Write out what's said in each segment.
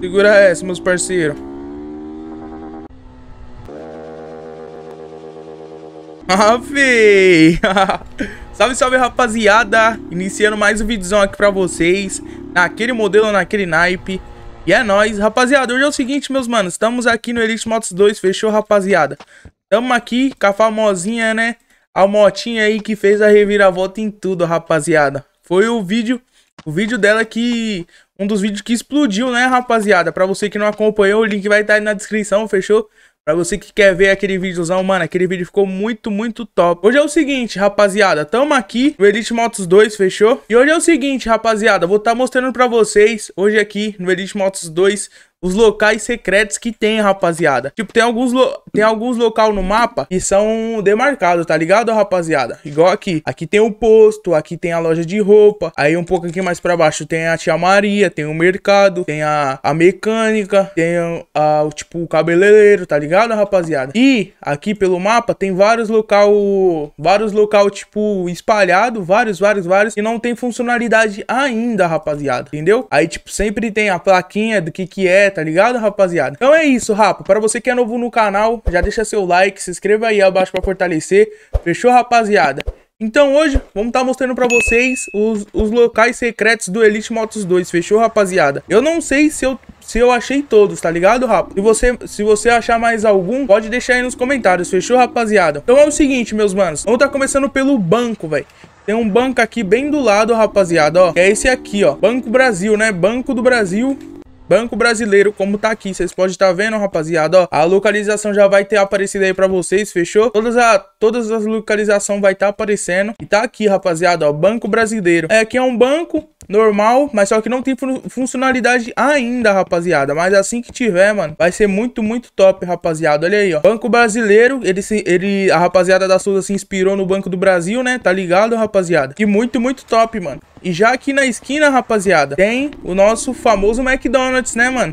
Segura essa, meus parceiros. Ah, fei! salve, salve, rapaziada! Iniciando mais um vídeozão aqui pra vocês. Naquele modelo, naquele naipe. E é nóis. Rapaziada, hoje é o seguinte, meus manos. Estamos aqui no Elite Motos 2, fechou, rapaziada? Tamo aqui com a famosinha, né? A motinha aí que fez a reviravolta em tudo, rapaziada. Foi o vídeo o vídeo dela que. Um dos vídeos que explodiu, né, rapaziada? Pra você que não acompanhou, o link vai estar tá aí na descrição, fechou? Pra você que quer ver aquele vídeozão, mano, aquele vídeo ficou muito, muito top. Hoje é o seguinte, rapaziada, tamo aqui no Elite Motos 2, fechou? E hoje é o seguinte, rapaziada, vou estar tá mostrando pra vocês, hoje aqui no Elite Motos 2, os locais secretos que tem, rapaziada. Tipo, tem alguns, tem alguns local no mapa que são demarcados, tá ligado, rapaziada? Igual aqui. Aqui tem o posto, aqui tem a loja de roupa. Aí um pouco aqui mais pra baixo tem a tia Maria, tem o mercado, tem a, a mecânica, tem a, o tipo o cabeleireiro, tá ligado, rapaziada? E aqui pelo mapa tem vários local, vários local tipo espalhado, vários, vários, vários, e não tem funcionalidade ainda, rapaziada, entendeu? Aí tipo sempre tem a plaquinha do que que é, tá ligado, rapaziada? Então é isso, rapa. Para você que é novo no canal, já deixa seu like, se inscreva aí abaixo para fortalecer. Fechou, rapaziada? Então hoje vamos estar tá mostrando pra vocês os, os locais secretos do Elite Motos 2, fechou rapaziada? Eu não sei se eu, se eu achei todos, tá ligado rapa? e você, se você achar mais algum, pode deixar aí nos comentários, fechou rapaziada? Então é o seguinte meus manos, vamos estar tá começando pelo banco, velho. Tem um banco aqui bem do lado, rapaziada, ó. É esse aqui, ó. Banco Brasil, né? Banco do Brasil. Banco Brasileiro, como tá aqui. Vocês podem estar tá vendo, rapaziada, ó. A localização já vai ter aparecido aí pra vocês, fechou? Todas, a, todas as localizações vai estar tá aparecendo. E tá aqui, rapaziada, ó. Banco Brasileiro. É, aqui é um banco normal, mas só que não tem funcionalidade ainda, rapaziada. Mas assim que tiver, mano, vai ser muito, muito top, rapaziada. Olha aí, ó. Banco Brasileiro, ele, se, ele a rapaziada da Souza se inspirou no Banco do Brasil, né? Tá ligado, rapaziada? Que muito, muito top, mano. E já aqui na esquina, rapaziada, tem o nosso famoso McDonald's, né, mano?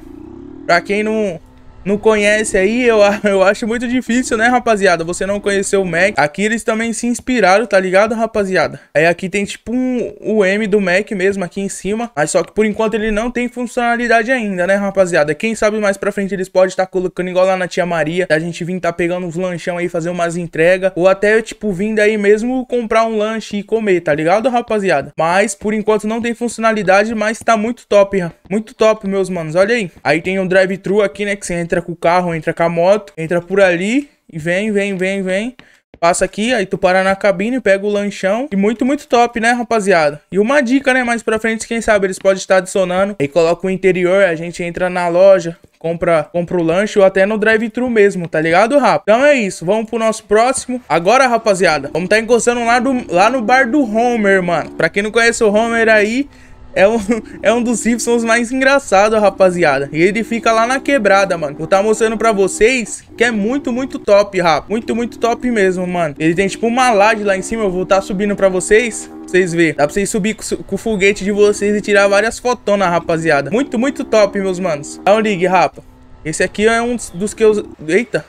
Pra quem não, não conhece aí, eu, eu acho muito difícil, né, rapaziada? Você não conheceu o Mac. Aqui eles também se inspiraram, tá ligado, rapaziada? Aí é, aqui tem tipo um, o M do Mac mesmo aqui em cima. Mas só que por enquanto ele não tem funcionalidade ainda, né, rapaziada? Quem sabe mais pra frente eles podem estar colocando igual lá na Tia Maria. A gente vir tá pegando uns lanchão aí, fazer umas entregas. Ou até, tipo, vindo aí mesmo comprar um lanche e comer, tá ligado, rapaziada? Mas por enquanto não tem funcionalidade, mas tá muito top, muito top, meus manos. Olha aí. Aí tem um drive-thru aqui, né, que você entra entra com o carro, entra com a moto, entra por ali e vem, vem, vem, vem. Passa aqui, aí tu para na cabine, pega o lanchão. E muito, muito top, né, rapaziada? E uma dica, né, mais pra frente, quem sabe eles podem estar adicionando. Aí coloca o interior, a gente entra na loja, compra, compra o lanche ou até no drive-thru mesmo, tá ligado, rap? Então é isso, vamos pro nosso próximo. Agora, rapaziada, vamos tá encostando lá, do, lá no bar do Homer, mano. Pra quem não conhece o Homer aí, é um, é um dos Simpsons mais engraçados, rapaziada. E ele fica lá na quebrada, mano. Vou tá mostrando pra vocês que é muito, muito top, rap. Muito, muito top mesmo, mano. Ele tem tipo uma laje lá em cima, eu vou estar tá subindo pra vocês vocês verem. Dá pra vocês subir com, com, o foguete de vocês e tirar várias fotonas, rapaziada. Muito, muito top, meus manos. Dá então um ligue, rapa. Esse aqui é um dos que eu... Eita.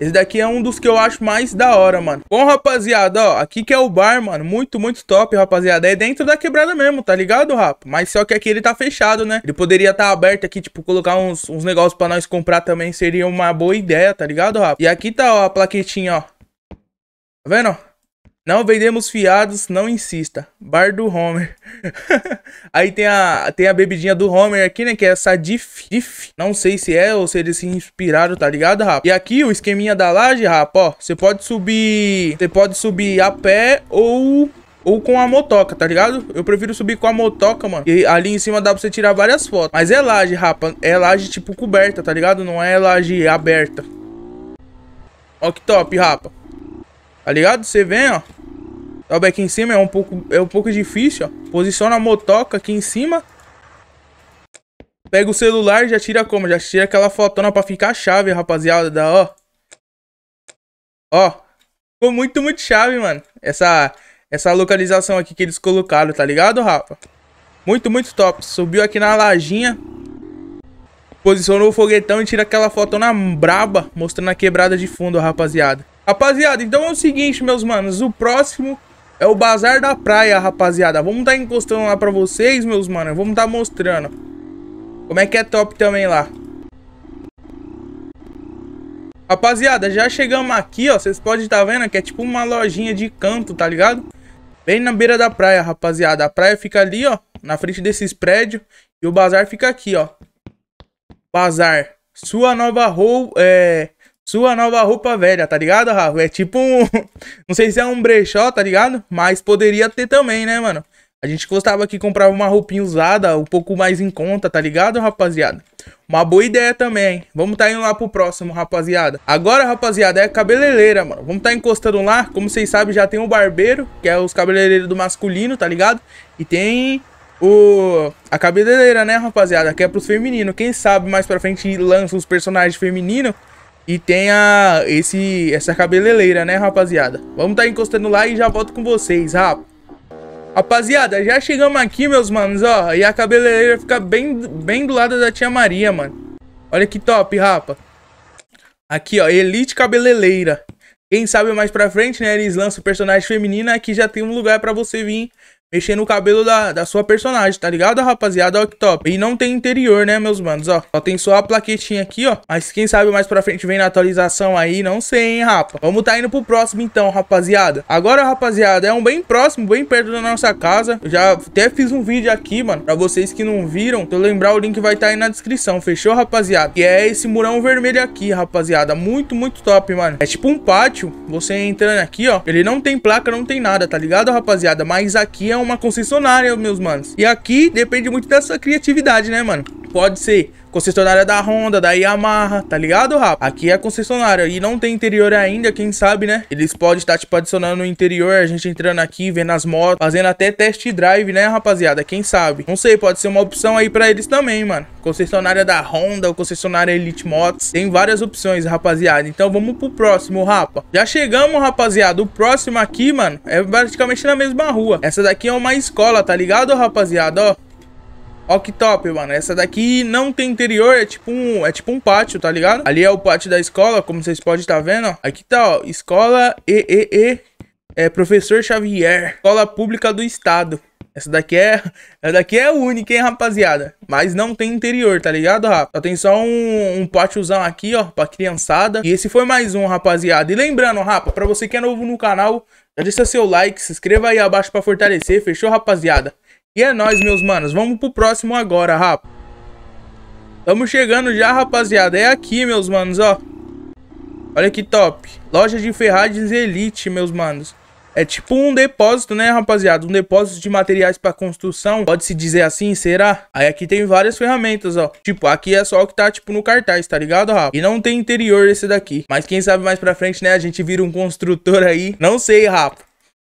Esse daqui é um dos que eu acho mais da hora, mano. Bom, rapaziada, ó, aqui que é o bar, mano. Muito, muito top, rapaziada. É dentro da quebrada mesmo, tá ligado, rapa? Mas só que aqui ele tá fechado, né? Ele poderia estar tá aberto aqui, tipo, colocar uns, uns negócios pra nós comprar também seria uma boa ideia, tá ligado, rapa? E aqui tá, ó, a plaquetinha, ó. Tá vendo, ó? Não vendemos fiados, não insista. Bar do Homer. Aí tem a, tem a bebidinha do Homer aqui, né? Que é essa Diff. Diff. Não sei se é ou se eles se inspiraram, tá ligado, rapa? E aqui o esqueminha da laje, rapa, ó. Você pode subir... Você pode subir a pé ou ou com a motoca, tá ligado? Eu prefiro subir com a motoca, mano. E ali em cima dá pra você tirar várias fotos. Mas é laje, rapa. É laje tipo coberta, tá ligado? Não é laje aberta. Ó que top, rapa. Tá ligado? Você vem, ó. É o em cima, é um pouco, é um pouco difícil, ó. Posiciona a motoca aqui em cima. Pega o celular e já tira como? Já tira aquela fotona pra ficar chave, rapaziada, da, ó. Ó. Ficou muito, muito chave, mano. Essa, essa localização aqui que eles colocaram, tá ligado, Rafa? Muito, muito top. Subiu aqui na lajinha. Posicionou o foguetão e tira aquela fotona braba, mostrando a quebrada de fundo, rapaziada. Rapaziada, então é o seguinte, meus manos. O próximo é o Bazar da Praia, rapaziada. Vamos tá encostando lá pra vocês, meus mano. Vamos tá mostrando. Como é que é top também lá. Rapaziada, já chegamos aqui, ó. Vocês podem estar tá vendo que é tipo uma lojinha de canto, tá ligado? Bem na beira da praia, rapaziada. A praia fica ali, ó. Na frente desses prédios. E o bazar fica aqui, ó. Bazar. Sua nova roupa... É sua nova roupa velha, tá ligado, Rafa? É tipo um. Não sei se é um brechó, tá ligado? Mas poderia ter também, né, mano? A gente gostava que comprava uma roupinha usada, um pouco mais em conta, tá ligado, rapaziada? Uma boa ideia também. Vamos tá indo lá pro próximo, rapaziada. Agora, rapaziada, é cabeleireira, mano. Vamos tá encostando lá. Como vocês sabem, já tem o barbeiro, que é os cabeleireiros do masculino, tá ligado? E tem o a cabeleireira, né, rapaziada? Que é pros femininos. Quem sabe mais pra frente lança os personagens femininos e a esse, essa cabeleireira, né, rapaziada? Vamos tá encostando lá e já volto com vocês, rap. Rapaziada, já chegamos aqui, meus manos, ó. E a cabeleireira fica bem, bem do lado da tia Maria, mano. Olha que top, rapa. Aqui, ó, Elite Cabeleireira. Quem sabe mais pra frente, né, eles lançam personagem feminina. Aqui já tem um lugar pra você vir mexer no cabelo da, da sua personagem, tá ligado, rapaziada? Ó que top. E não tem interior, né, meus manos, ó. Só tem só a plaquetinha aqui, ó. Mas quem sabe mais pra frente vem na atualização aí, não sei, hein, rapa. Vamos tá indo pro próximo então, rapaziada. Agora, rapaziada, é um bem próximo, bem perto da nossa casa. Eu já até fiz um vídeo aqui, mano, pra vocês que não viram. Se eu lembrar, o link vai estar tá aí na descrição, fechou, rapaziada? E é esse murão vermelho aqui, rapaziada. Muito, muito top, mano. É tipo um pátio, você entrando aqui, ó. Ele não tem placa, não tem nada, tá ligado, rapaziada? Mas aqui é uma concessionária, meus manos. E aqui depende muito dessa criatividade, né, mano? pode ser concessionária da Honda, da Yamaha, tá ligado, rapa? Aqui é concessionária e não tem interior ainda, quem sabe, né? Eles podem estar, tipo, adicionando no interior, a gente entrando aqui, vendo as motos, fazendo até test drive, né, rapaziada? Quem sabe? Não sei, pode ser uma opção aí pra eles também, mano. Concessionária da Honda, ou concessionária Elite Motos, tem várias opções, rapaziada. Então vamos pro próximo, rapa. Já chegamos, rapaziada, o próximo aqui, mano, é praticamente na mesma rua. Essa daqui é uma escola, tá ligado, rapaziada? Ó, Ó que top, mano. Essa daqui não tem interior, é tipo um, é tipo um pátio, tá ligado? Ali é o pátio da escola, como vocês podem estar tá vendo, ó. Aqui tá, ó, escola EEE, é Professor Xavier, escola pública do estado. Essa daqui é, essa daqui é única, hein, rapaziada? Mas não tem interior, tá ligado, rapaz? Só tem só um, um pátiozão aqui, ó, pra criançada. E esse foi mais um, rapaziada. E lembrando, rapa, pra você que é novo no canal, já deixa seu like, se inscreva aí abaixo pra fortalecer, fechou, rapaziada? E é nóis, meus manos. Vamos pro próximo agora, rapa. Tamo chegando já, rapaziada. É aqui, meus manos, ó. Olha que top. Loja de ferragens Elite, meus manos. É tipo um depósito, né, rapaziada? Um depósito de materiais para construção. Pode-se dizer assim, será? Aí aqui tem várias ferramentas, ó. Tipo, aqui é só o que tá, tipo, no cartaz, tá ligado, rapa? E não tem interior esse daqui. Mas quem sabe mais pra frente, né, a gente vira um construtor aí. Não sei, rapa.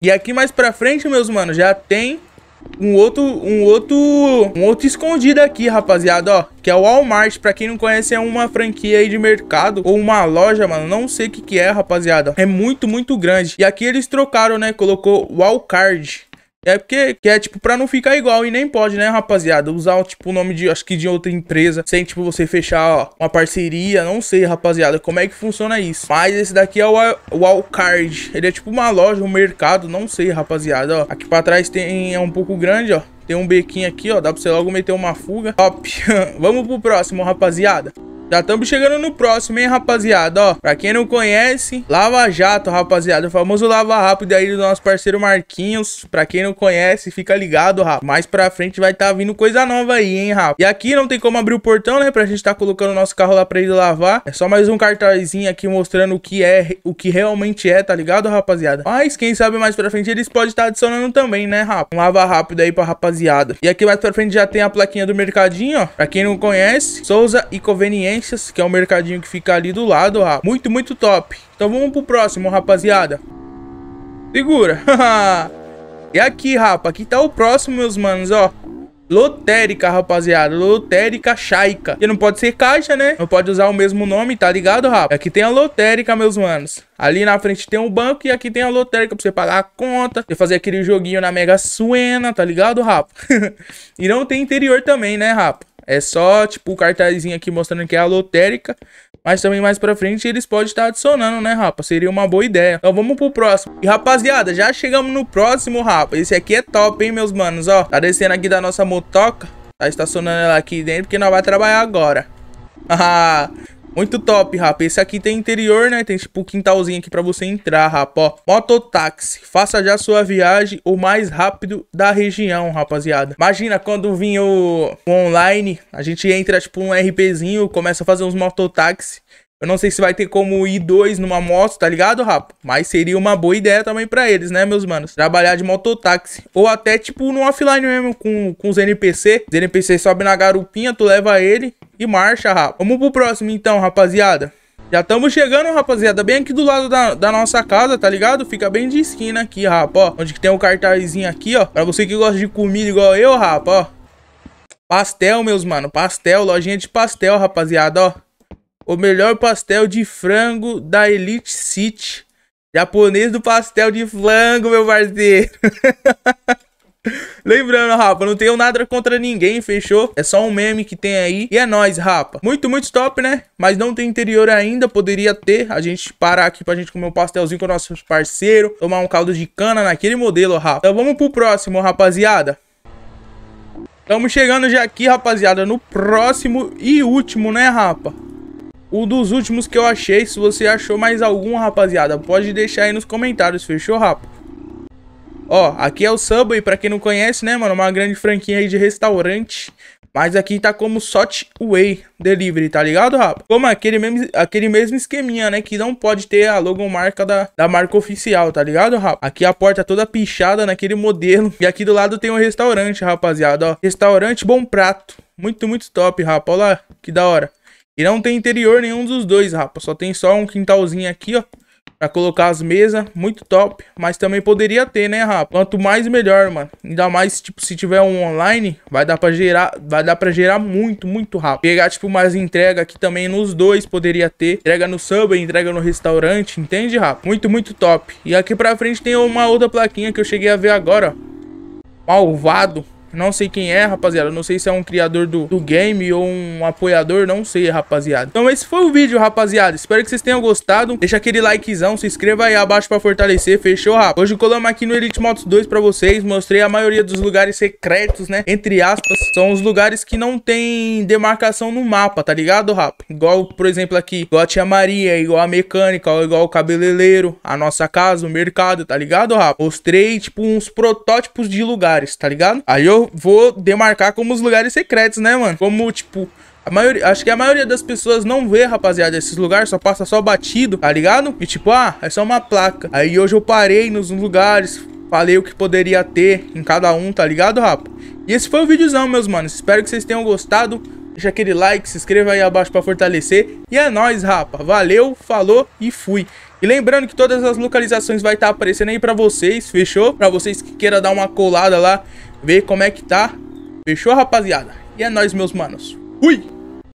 E aqui mais pra frente, meus manos, já tem um outro, um outro, um outro escondido aqui, rapaziada, ó. Que é o Walmart, pra quem não conhece, é uma franquia aí de mercado ou uma loja, mano. Não sei o que que é, rapaziada. É muito, muito grande. E aqui eles trocaram, né? Colocou Walcard. É porque que é, tipo, pra não ficar igual e nem pode, né, rapaziada? Usar, tipo, o nome de, acho que de outra empresa, sem, tipo, você fechar, ó, uma parceria, não sei, rapaziada, como é que funciona isso. Mas esse daqui é o Wallcard, ele é tipo uma loja, um mercado, não sei, rapaziada, ó. Aqui pra trás tem, é um pouco grande, ó. Tem um bequinho aqui, ó, dá pra você logo meter uma fuga. Top! Vamos pro próximo, rapaziada. Já estamos chegando no próximo, hein, rapaziada, ó. Pra quem não conhece, Lava Jato, rapaziada. O famoso Lava Rápido aí do nosso parceiro Marquinhos. Pra quem não conhece, fica ligado, rapaz. Mais pra frente vai estar tá vindo coisa nova aí, hein, rapaz. E aqui não tem como abrir o portão, né, pra gente estar tá colocando o nosso carro lá pra ele lavar. É só mais um cartazinho aqui mostrando o que é, o que realmente é, tá ligado, rapaziada? Mas quem sabe mais pra frente eles podem estar tá adicionando também, né, rapaz? Um Lava Rápido aí pra rapaziada. E aqui mais pra frente já tem a plaquinha do mercadinho, ó. Pra quem não conhece, Souza e Conveniência que é o mercadinho que fica ali do lado, ó. Muito, muito top. Então vamos pro próximo, rapaziada. Segura. e aqui, rapa, aqui tá o próximo, meus manos, ó. Lotérica, rapaziada. Lotérica Chaica. Que não pode ser caixa, né? Não pode usar o mesmo nome, tá ligado, rapaz? Aqui tem a lotérica, meus manos. Ali na frente tem um banco e aqui tem a lotérica pra você pagar a conta. Você fazer aquele joguinho na Mega Suena, tá ligado, rapaz? e não tem interior também, né, rapaz? É só, tipo, o cartazinho aqui mostrando que é a lotérica. Mas também mais pra frente eles podem estar tá adicionando, né, rapa? Seria uma boa ideia. Então vamos pro próximo. E rapaziada, já chegamos no próximo, rapa. Esse aqui é top, hein, meus manos, ó. Tá descendo aqui da nossa motoca. Tá estacionando ela aqui dentro porque nós vai trabalhar agora. Ah, muito top, rapaz. Esse aqui tem interior, né? Tem tipo um quintalzinho aqui pra você entrar, rapaz. Ó, mototáxi. Faça já sua viagem o mais rápido da região, rapaziada. Imagina quando vinha o, o online, a gente entra tipo um RPzinho, começa a fazer uns mototáxi. Eu não sei se vai ter como ir dois numa moto, tá ligado, Rapo? Mas seria uma boa ideia também pra eles, né, meus manos? Trabalhar de mototáxi. Ou até, tipo, no offline mesmo, com, com os NPC. Os NPC sobem na garupinha, tu leva ele e marcha, Rapo. Vamos pro próximo, então, rapaziada. Já estamos chegando, rapaziada, bem aqui do lado da, da, nossa casa, tá ligado? Fica bem de esquina aqui, rapa, ó. Onde que tem o um cartazinho aqui, ó. Pra você que gosta de comida igual eu, rapa, ó. Pastel, meus mano, pastel, lojinha de pastel, rapaziada, ó o melhor pastel de frango da Elite City. Japonês do pastel de frango, meu parceiro. Lembrando, rapa, não tenho nada contra ninguém, fechou? É só um meme que tem aí. E é nóis, rapa. Muito, muito top, né? Mas não tem interior ainda, poderia ter. A gente parar aqui pra gente comer um pastelzinho com o nosso parceiro. Tomar um caldo de cana naquele modelo, rapa. Então vamos pro próximo, rapaziada. Estamos chegando já aqui, rapaziada, no próximo e último, né, rapa? um dos últimos que eu achei. Se você achou mais algum, rapaziada, pode deixar aí nos comentários, fechou, rapa? Ó, aqui é o Subway, pra quem não conhece, né, mano? Uma grande franquinha aí de restaurante. Mas aqui tá como Sot Way Delivery, tá ligado, rapa? Como aquele mesmo, aquele mesmo esqueminha, né? Que não pode ter a logomarca da, da marca oficial, tá ligado, rapa? Aqui a porta é toda pichada naquele modelo. E aqui do lado tem um restaurante, rapaziada, ó. Restaurante Bom Prato. Muito, muito top, rapa. Olha lá, que da hora. E não tem interior nenhum dos dois, rapaz. Só tem só um quintalzinho aqui, ó. Pra colocar as mesas, muito top. Mas também poderia ter, né, rapaz? Quanto mais, melhor, mano. Ainda mais, tipo, se tiver um online, vai dar pra gerar, vai dar pra gerar muito, muito rápido. Pegar, tipo, mais entrega aqui também nos dois, poderia ter. Entrega no sub, entrega no restaurante, entende, rapaz? Muito, muito top. E aqui pra frente tem uma outra plaquinha que eu cheguei a ver agora, ó. Malvado. Não sei quem é, rapaziada. Não sei se é um criador do, do game ou um apoiador. Não sei, rapaziada. Então esse foi o vídeo, rapaziada. Espero que vocês tenham gostado. Deixa aquele likezão. Se inscreva aí abaixo pra fortalecer. Fechou, rapaz? Hoje colamos aqui no Elite Motos 2 pra vocês. Mostrei a maioria dos lugares secretos, né? Entre aspas. São os lugares que não tem demarcação no mapa, tá ligado, rapaz? Igual, por exemplo, aqui. Igual a Tia Maria, igual a Mecânica, igual o Cabeleireiro. A nossa casa, o mercado, tá ligado, rapaz? Mostrei, tipo, uns protótipos de lugares, tá ligado? Aí eu vou demarcar como os lugares secretos, né, mano? Como, tipo, a maioria, acho que a maioria das pessoas não vê, rapaziada, esses lugares, só passa só batido, tá ligado? E tipo, ah, é só uma placa. Aí hoje eu parei nos lugares, falei o que poderia ter em cada um, tá ligado, rapa? E esse foi o videozão, meus manos. Espero que vocês tenham gostado. Deixa aquele like, se inscreva aí abaixo pra fortalecer. E é nóis, rapa. Valeu, falou e fui. E lembrando que todas as localizações vai estar tá aparecendo aí pra vocês, fechou? Pra vocês que queiram dar uma colada lá ver como é que tá. Fechou, rapaziada? E é nóis, meus manos. Fui!